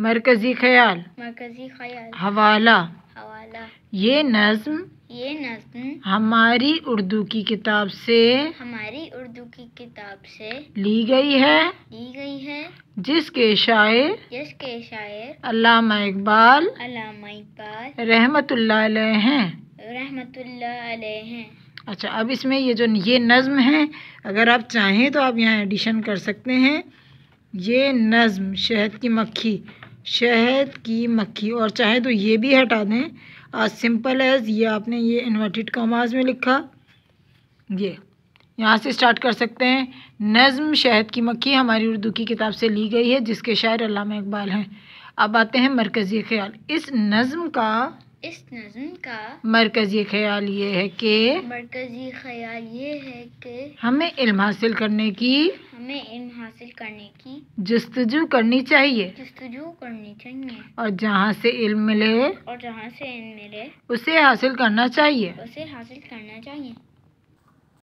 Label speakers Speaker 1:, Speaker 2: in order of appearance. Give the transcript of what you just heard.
Speaker 1: मरकज़ी ख्याल
Speaker 2: मरकज़ी ख्याल हवाला हवाला
Speaker 1: ये नज्म
Speaker 2: ये नज्म
Speaker 1: हमारी उर्दू की किताब से
Speaker 2: हमारी उर्दू की किताब से ली गई है ली गई है जिसके
Speaker 1: शायर जिसके शायर अलामा इकबाल
Speaker 3: अलामा इकबाल
Speaker 1: रहमतुल्लाह अलैह हैं
Speaker 3: रहमतुल्लाह अलैह हैं
Speaker 1: अच्छा अब इसमें ये जो ये नज़म है अगर आप चाहें तो आप यहाँ एडिशन कर सकते हैं ये नज्म शहद की मक्खी शहद की मक्खी और चाहे तो ये भी हटा दें आज सिंपल एज ये आपने ये इन्वर्टेड कॉमाज में लिखा ये यहाँ से स्टार्ट कर सकते हैं नज़म शहद की मक्खी हमारी उर्दू की किताब से ली गई है जिसके शायर अलामा इकबाल हैं अब आते हैं मरकज़ी ख्याल इस नज़म का
Speaker 4: इस नज़म का मरकज़ी
Speaker 1: ख्याल ये है कि
Speaker 4: मरकज़ी ख्याल ये है कि
Speaker 1: हमें इल्म हासिल करने की
Speaker 4: हमें इन हासिल करने की
Speaker 1: जस्तजू करनी चाहिए
Speaker 5: जस्तजू करनी चाहिए
Speaker 1: और जहाँ से इल्म मिले और
Speaker 5: जहाँ से इल्म मिले
Speaker 1: उसे हासिल करना चाहिए
Speaker 5: उसे हासिल करना चाहिए